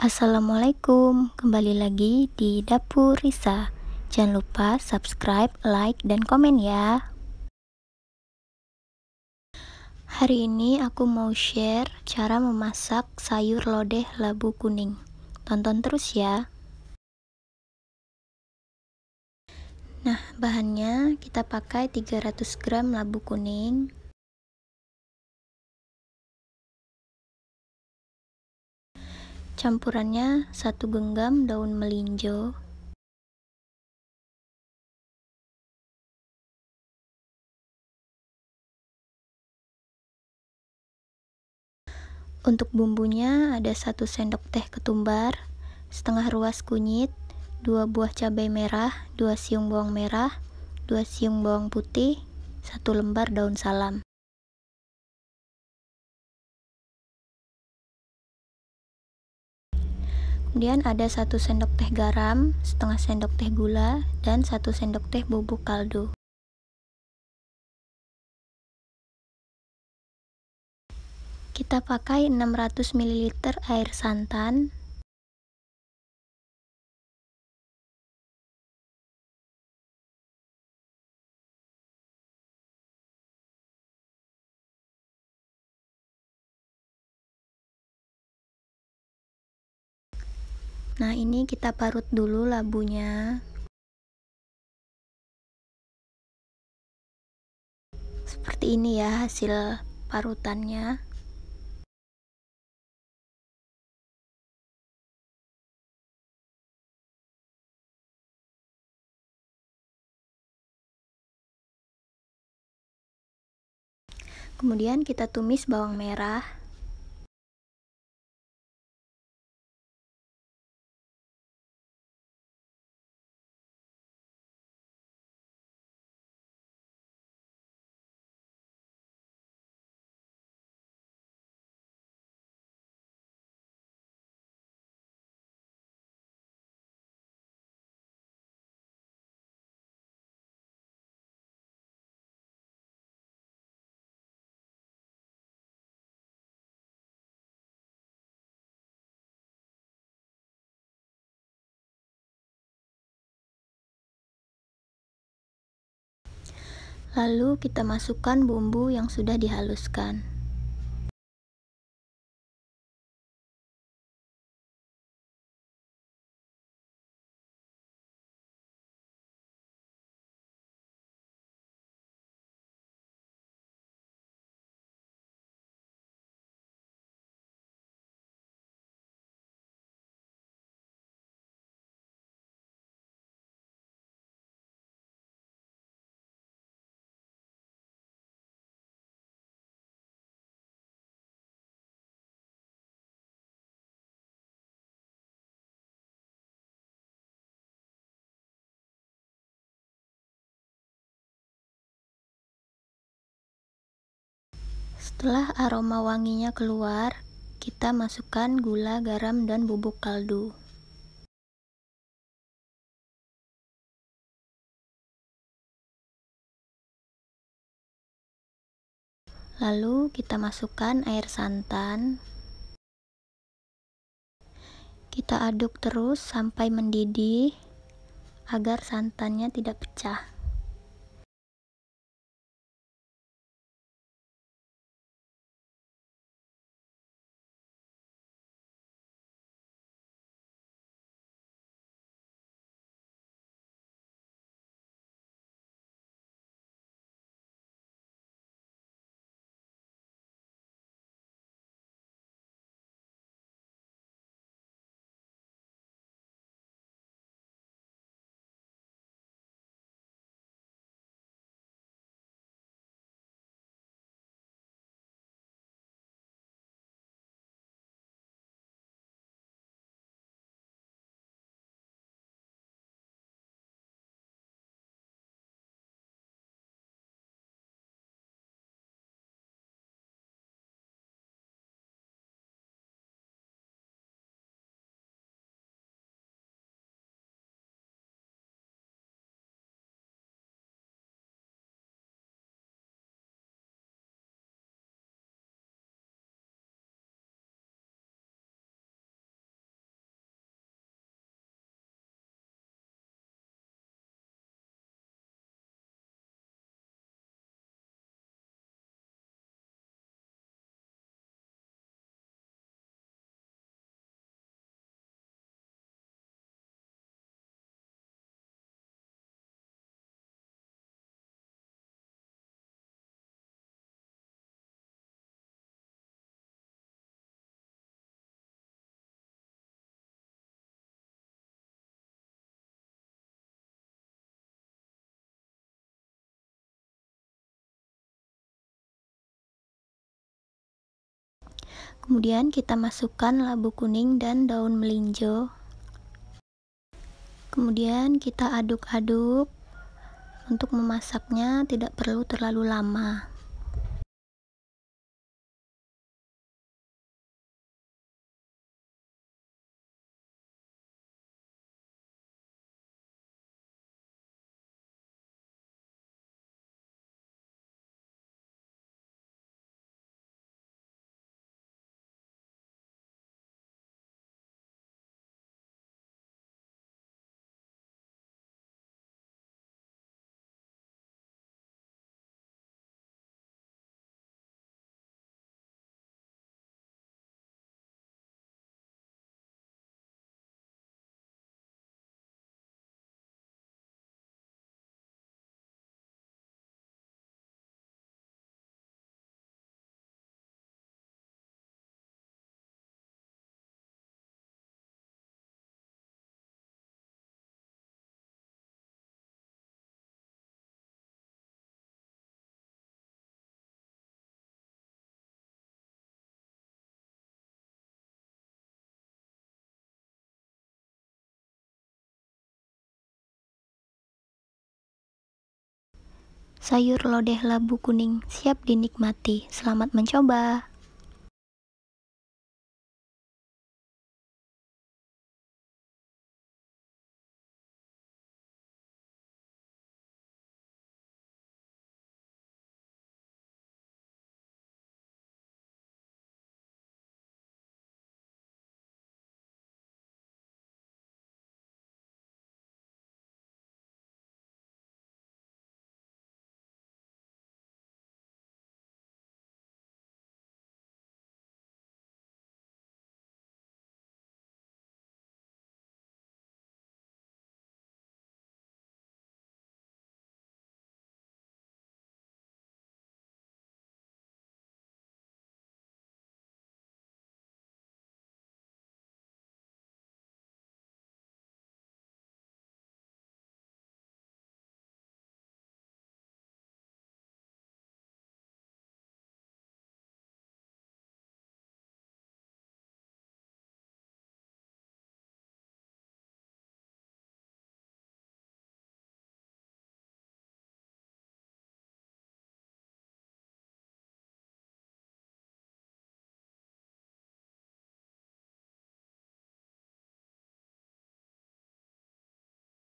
Assalamualaikum, kembali lagi di Dapur Risa. Jangan lupa subscribe, like, dan komen ya. Hari ini aku mau share cara memasak sayur lodeh labu kuning. Tonton terus ya. Nah, bahannya kita pakai 300 gram labu kuning, Campurannya satu genggam daun melinjo, Untuk bumbunya ada satu sendok teh ketumbar, setengah ruas kunyit, dua buah cabai merah, dua siung bawang merah, dua siung bawang putih, satu lembar daun salam. Kemudian ada satu sendok teh garam, setengah sendok teh gula, dan satu sendok teh bubuk kaldu. Kita pakai 600 ml air santan Nah, ini kita parut dulu labunya. Seperti ini ya hasil parutannya. Kemudian kita tumis bawang merah. Lalu kita masukkan bumbu yang sudah dihaluskan. Setelah aroma wanginya keluar, kita masukkan gula, garam, dan bubuk kaldu. Lalu kita masukkan air santan. Kita aduk terus sampai mendidih agar santannya tidak pecah. Kemudian kita masukkan labu kuning dan daun melinjo. Kemudian kita aduk-aduk. Untuk memasaknya tidak perlu terlalu lama. sayur lodeh labu kuning siap dinikmati. Selamat mencoba!